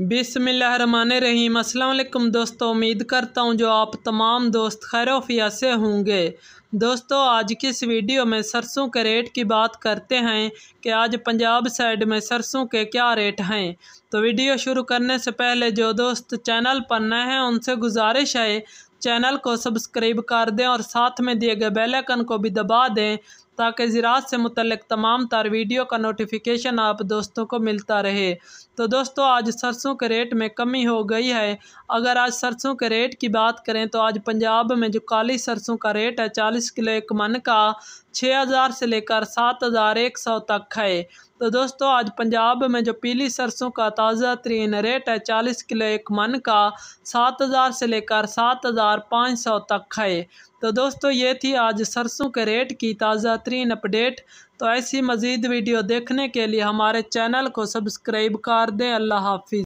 बिसमीम अल्लाम दोस्तों उम्मीद करता हूँ जो आप तमाम दोस्त खैरोफिया से होंगे दोस्तों आज की इस वीडियो में सरसों के रेट की बात करते हैं कि आज पंजाब साइड में सरसों के क्या रेट हैं तो वीडियो शुरू करने से पहले जो दोस्त चैनल पर नए हैं उनसे गुजारिश है चैनल को सब्सक्राइब कर दें और साथ में दिए गए बेल आइकन को भी दबा दें ताकि ज़रात से मुतलक तमाम तार वीडियो का नोटिफिकेशन आप दोस्तों को मिलता रहे तो दोस्तों आज सरसों के रेट में कमी हो गई है अगर आज सरसों के रेट की बात करें तो आज पंजाब में जो काली सरसों का रेट है चालीस किलो एक मन का छः हज़ार से लेकर सात हज़ार एक सौ तक है तो दोस्तों आज पंजाब में जो पीली सरसों का ताज़ा तरीन रेट है चालीस किलो एक मन का सात हज़ार से लेकर सात हज़ार पाँच सौ तक है तो दोस्तों ये थी आज सरसों के रेट की ताज़ा बेहतरीन अपडेट तो ऐसी मज़ीद वीडियो देखने के लिए हमारे चैनल को सब्सक्राइब कर दें अल्लाह हाफिज़